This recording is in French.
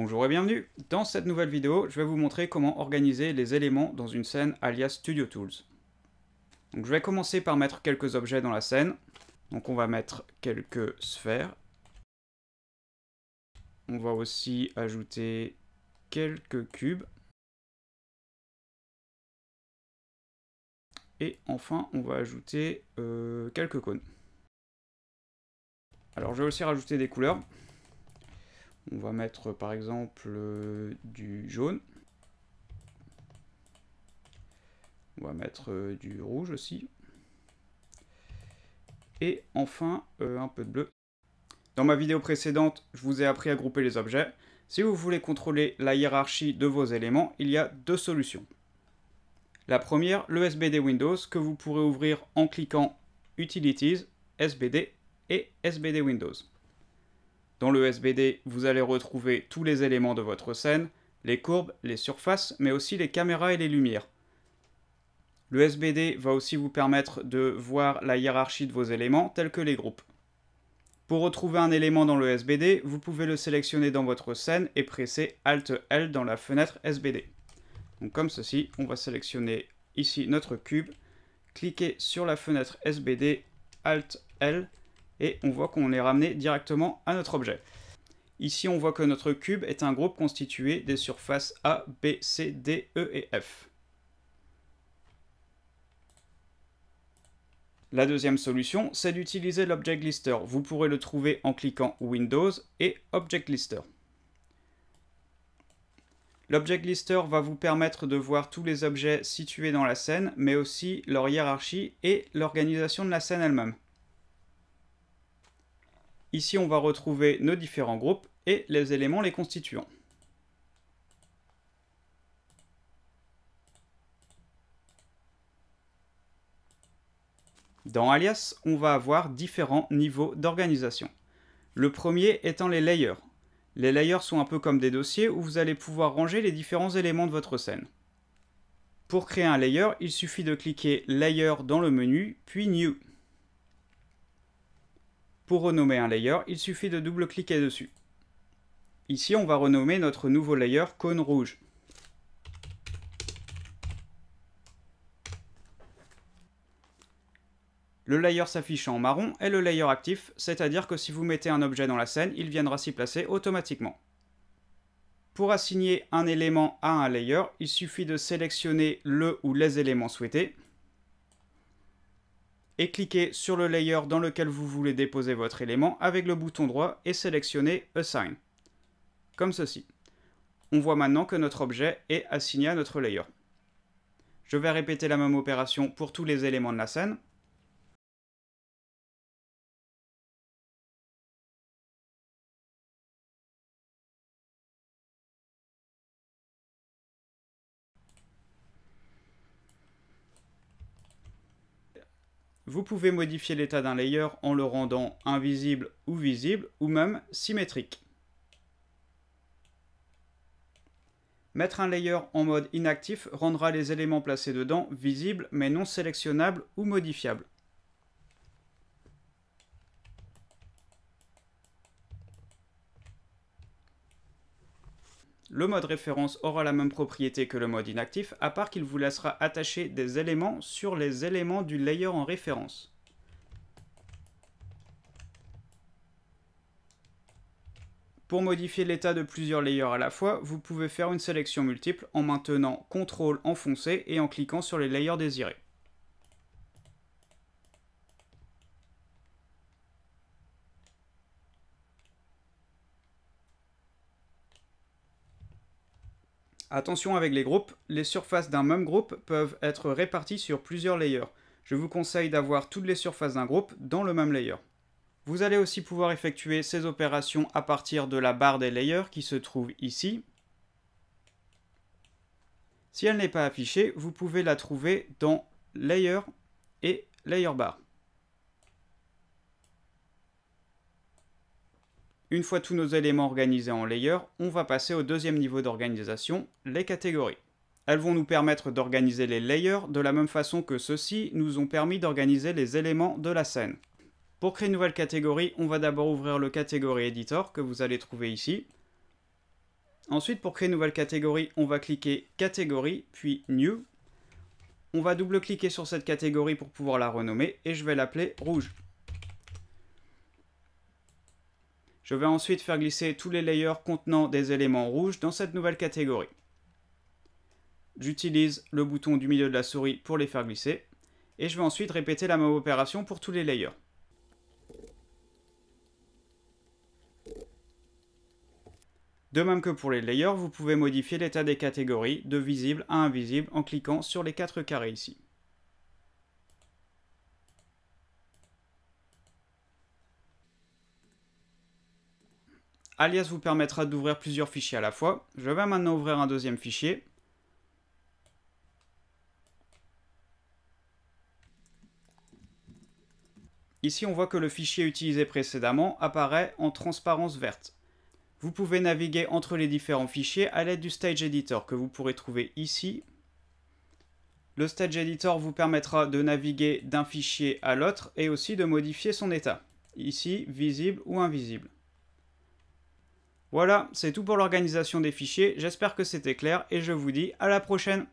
Bonjour et bienvenue Dans cette nouvelle vidéo, je vais vous montrer comment organiser les éléments dans une scène alias Studio Tools. je vais commencer par mettre quelques objets dans la scène. Donc on va mettre quelques sphères. On va aussi ajouter quelques cubes. Et enfin, on va ajouter euh, quelques cônes. Alors je vais aussi rajouter des couleurs. On va mettre par exemple euh, du jaune. On va mettre euh, du rouge aussi. Et enfin, euh, un peu de bleu. Dans ma vidéo précédente, je vous ai appris à grouper les objets. Si vous voulez contrôler la hiérarchie de vos éléments, il y a deux solutions. La première, le SBD Windows, que vous pourrez ouvrir en cliquant Utilities, SBD et SBD Windows. Dans le SBD, vous allez retrouver tous les éléments de votre scène, les courbes, les surfaces, mais aussi les caméras et les lumières. Le SBD va aussi vous permettre de voir la hiérarchie de vos éléments, tels que les groupes. Pour retrouver un élément dans le SBD, vous pouvez le sélectionner dans votre scène et presser Alt-L dans la fenêtre SBD. comme ceci, on va sélectionner ici notre cube, cliquer sur la fenêtre SBD, Alt-L, et on voit qu'on est ramené directement à notre objet. Ici, on voit que notre cube est un groupe constitué des surfaces A, B, C, D, E et F. La deuxième solution, c'est d'utiliser l'Object Lister. Vous pourrez le trouver en cliquant Windows et Object Lister. L'Object Lister va vous permettre de voir tous les objets situés dans la scène, mais aussi leur hiérarchie et l'organisation de la scène elle-même. Ici, on va retrouver nos différents groupes et les éléments les constituant. Dans Alias, on va avoir différents niveaux d'organisation. Le premier étant les layers. Les layers sont un peu comme des dossiers où vous allez pouvoir ranger les différents éléments de votre scène. Pour créer un layer, il suffit de cliquer Layer dans le menu, puis New. Pour renommer un layer, il suffit de double-cliquer dessus. Ici, on va renommer notre nouveau layer cône rouge. Le layer s'affiche en marron est le layer actif, c'est-à-dire que si vous mettez un objet dans la scène, il viendra s'y placer automatiquement. Pour assigner un élément à un layer, il suffit de sélectionner le ou les éléments souhaités, et cliquez sur le layer dans lequel vous voulez déposer votre élément avec le bouton droit et sélectionnez Assign, comme ceci. On voit maintenant que notre objet est assigné à notre layer. Je vais répéter la même opération pour tous les éléments de la scène. Vous pouvez modifier l'état d'un layer en le rendant invisible ou visible, ou même symétrique. Mettre un layer en mode inactif rendra les éléments placés dedans visibles mais non sélectionnables ou modifiables. Le mode référence aura la même propriété que le mode inactif, à part qu'il vous laissera attacher des éléments sur les éléments du layer en référence. Pour modifier l'état de plusieurs layers à la fois, vous pouvez faire une sélection multiple en maintenant CTRL enfoncé et en cliquant sur les layers désirés. Attention avec les groupes, les surfaces d'un même groupe peuvent être réparties sur plusieurs layers. Je vous conseille d'avoir toutes les surfaces d'un groupe dans le même layer. Vous allez aussi pouvoir effectuer ces opérations à partir de la barre des layers qui se trouve ici. Si elle n'est pas affichée, vous pouvez la trouver dans Layer et Layer Bar. Une fois tous nos éléments organisés en layers, on va passer au deuxième niveau d'organisation, les catégories. Elles vont nous permettre d'organiser les layers de la même façon que ceux-ci nous ont permis d'organiser les éléments de la scène. Pour créer une nouvelle catégorie, on va d'abord ouvrir le catégorie Editor que vous allez trouver ici. Ensuite, pour créer une nouvelle catégorie, on va cliquer Catégorie, puis New. On va double-cliquer sur cette catégorie pour pouvoir la renommer et je vais l'appeler Rouge. Je vais ensuite faire glisser tous les layers contenant des éléments rouges dans cette nouvelle catégorie. J'utilise le bouton du milieu de la souris pour les faire glisser, et je vais ensuite répéter la même opération pour tous les layers. De même que pour les layers, vous pouvez modifier l'état des catégories de visible à invisible en cliquant sur les quatre carrés ici. Alias vous permettra d'ouvrir plusieurs fichiers à la fois. Je vais maintenant ouvrir un deuxième fichier. Ici, on voit que le fichier utilisé précédemment apparaît en transparence verte. Vous pouvez naviguer entre les différents fichiers à l'aide du Stage Editor que vous pourrez trouver ici. Le Stage Editor vous permettra de naviguer d'un fichier à l'autre et aussi de modifier son état, ici visible ou invisible. Voilà, c'est tout pour l'organisation des fichiers, j'espère que c'était clair et je vous dis à la prochaine